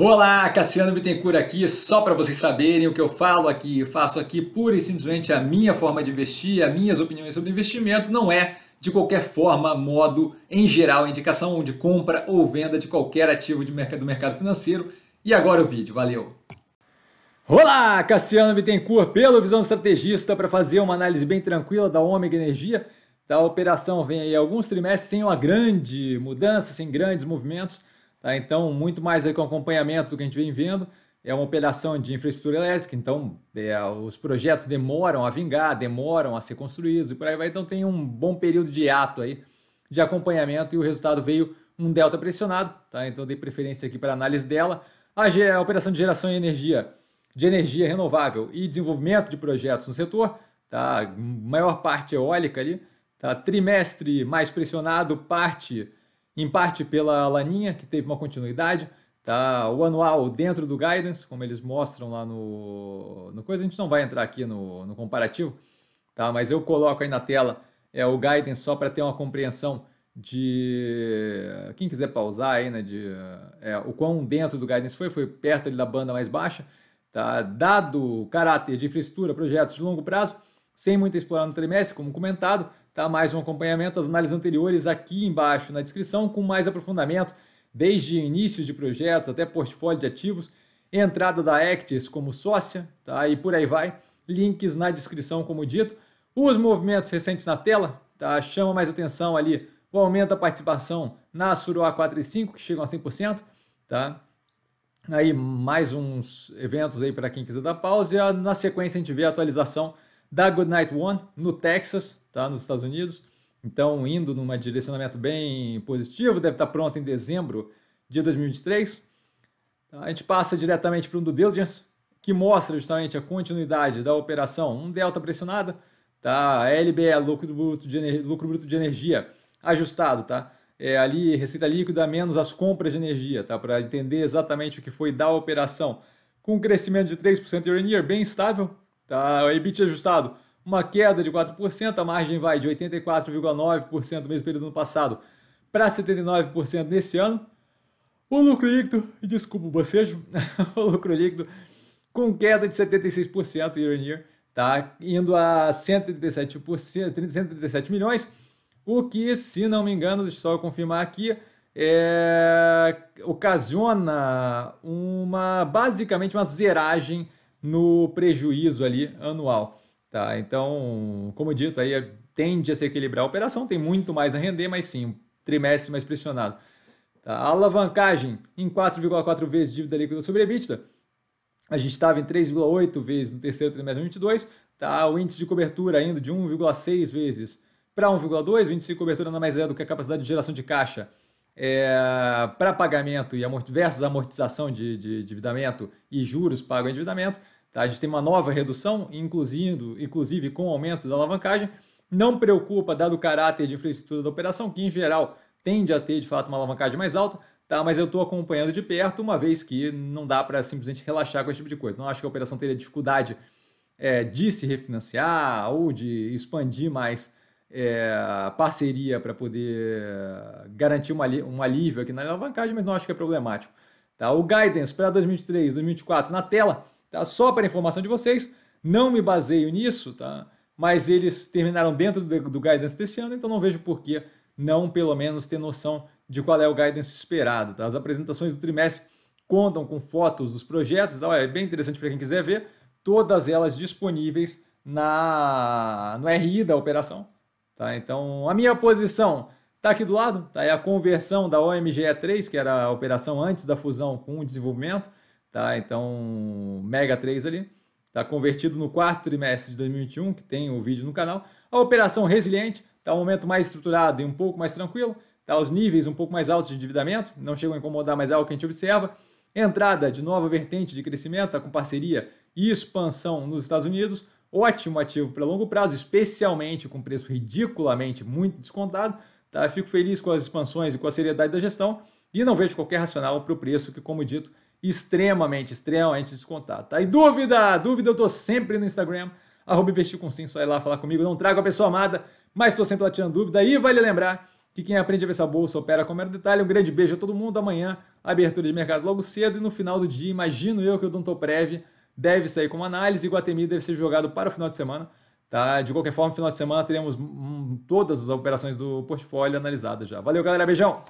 Olá, Cassiano Bittencourt aqui, só para vocês saberem o que eu falo aqui, eu faço aqui pura e simplesmente a minha forma de investir, as minhas opiniões sobre investimento, não é de qualquer forma, modo, em geral, indicação de compra ou venda de qualquer ativo de mercado, do mercado financeiro. E agora o vídeo, valeu! Olá, Cassiano Bittencourt, pelo Visão Estrategista, para fazer uma análise bem tranquila da Ômega Energia. Da operação vem aí alguns trimestres sem uma grande mudança, sem grandes movimentos Tá? Então, muito mais aí com acompanhamento do que a gente vem vendo. É uma operação de infraestrutura elétrica, então é, os projetos demoram a vingar, demoram a ser construídos e por aí vai. Então tem um bom período de ato aí de acompanhamento e o resultado veio um delta pressionado, tá? Então dei preferência aqui para análise dela. A, a operação de geração de energia, de energia renovável e desenvolvimento de projetos no setor, tá? Maior parte eólica ali, tá? Trimestre mais pressionado, parte em parte pela Laninha, que teve uma continuidade, tá? O anual dentro do guidance, como eles mostram lá no, no coisa, a gente não vai entrar aqui no, no comparativo, tá? Mas eu coloco aí na tela é o guidance só para ter uma compreensão de quem quiser pausar aí, né, de é, o quão dentro do guidance foi, foi perto ali da banda mais baixa, tá? Dado o caráter de infraestrutura, projetos de longo prazo, sem muita explorar no trimestre, como comentado, Tá mais um acompanhamento das análises anteriores aqui embaixo na descrição, com mais aprofundamento, desde início de projetos até portfólio de ativos, entrada da Actis como sócia, tá? E por aí vai. Links na descrição, como dito. Os movimentos recentes na tela, tá? Chama mais atenção ali o aumento da participação na Suruá 4 e 5, que chegam a 100%, tá? Aí mais uns eventos aí para quem quiser dar pausa e na sequência a gente vê a atualização da Goodnight One no Texas, tá? Nos Estados Unidos. Então, indo num direcionamento bem positivo, deve estar pronto em dezembro de 2023. Tá, a gente passa diretamente para um do Diligence, que mostra justamente a continuidade da operação, um delta pressionada, tá? LBE, lucro bruto de, energia, lucro bruto de energia ajustado, tá? É ali receita líquida menos as compras de energia, tá? Para entender exatamente o que foi da operação. Com um crescimento de 3% year on year, bem estável, Tá, o EBIT ajustado, uma queda de 4%, a margem vai de 84,9% no mesmo período do ano passado para 79% nesse ano. O lucro líquido, desculpa o bocejo, o lucro líquido com queda de 76% year on year, tá indo a 137, milhões, o que, se não me engano, deixa eu só eu confirmar aqui, é, ocasiona uma basicamente uma zeragem no prejuízo ali anual. Tá? Então, como dito, aí tende a se equilibrar. A operação tem muito mais a render, mas sim, um trimestre mais pressionado. Tá? A alavancagem em 4,4 vezes dívida líquida sobre EBITDA. A gente estava em 3,8 vezes no terceiro trimestre de 2022. Tá? O índice de cobertura indo de 1,6 vezes para 1,2. O índice de cobertura nada mais é do que a capacidade de geração de caixa é, para pagamento e amort versus amortização de, de endividamento e juros pagos em endividamento. Tá? A gente tem uma nova redução, incluindo, inclusive com o aumento da alavancagem. Não preocupa, dado o caráter de infraestrutura da operação, que em geral tende a ter de fato uma alavancagem mais alta, tá? mas eu estou acompanhando de perto, uma vez que não dá para simplesmente relaxar com esse tipo de coisa. Não acho que a operação teria dificuldade é, de se refinanciar ou de expandir mais é, parceria para poder garantir uma, um alívio aqui na alavancagem, mas não acho que é problemático. Tá? O guidance para 2023, 2024 na tela, tá? só para informação de vocês, não me baseio nisso, tá? mas eles terminaram dentro do, do guidance desse ano, então não vejo por que não, pelo menos, ter noção de qual é o guidance esperado. Tá? As apresentações do trimestre contam com fotos dos projetos, tá? é bem interessante para quem quiser ver, todas elas disponíveis na no RI da operação Tá? Então, a minha posição está aqui do lado, tá? é a conversão da OMGE3, que era a operação antes da fusão com o desenvolvimento. Tá? Então, Mega 3 ali, está convertido no quarto trimestre de 2021, que tem o vídeo no canal. A operação resiliente está um momento mais estruturado e um pouco mais tranquilo. Tá? Os níveis um pouco mais altos de endividamento, não chegam a incomodar, mas é algo que a gente observa. Entrada de nova vertente de crescimento, tá? com parceria e expansão nos Estados Unidos ótimo ativo para longo prazo, especialmente com preço ridiculamente muito descontado. Tá? Fico feliz com as expansões e com a seriedade da gestão e não vejo qualquer racional para o preço que, como dito, extremamente, extremamente descontado. Tá? E dúvida, dúvida, eu estou sempre no Instagram, arroba investir com sim, só ir lá falar comigo. Não trago a pessoa amada, mas estou sempre lá tirando dúvida. E vale lembrar que quem aprende a ver essa bolsa opera com mero detalhe. Um grande beijo a todo mundo. Amanhã, abertura de mercado logo cedo e no final do dia, imagino eu que eu não estou prévio deve sair como análise e Guatemi deve ser jogado para o final de semana. Tá? De qualquer forma, no final de semana teremos hum, todas as operações do portfólio analisadas já. Valeu, galera. Beijão!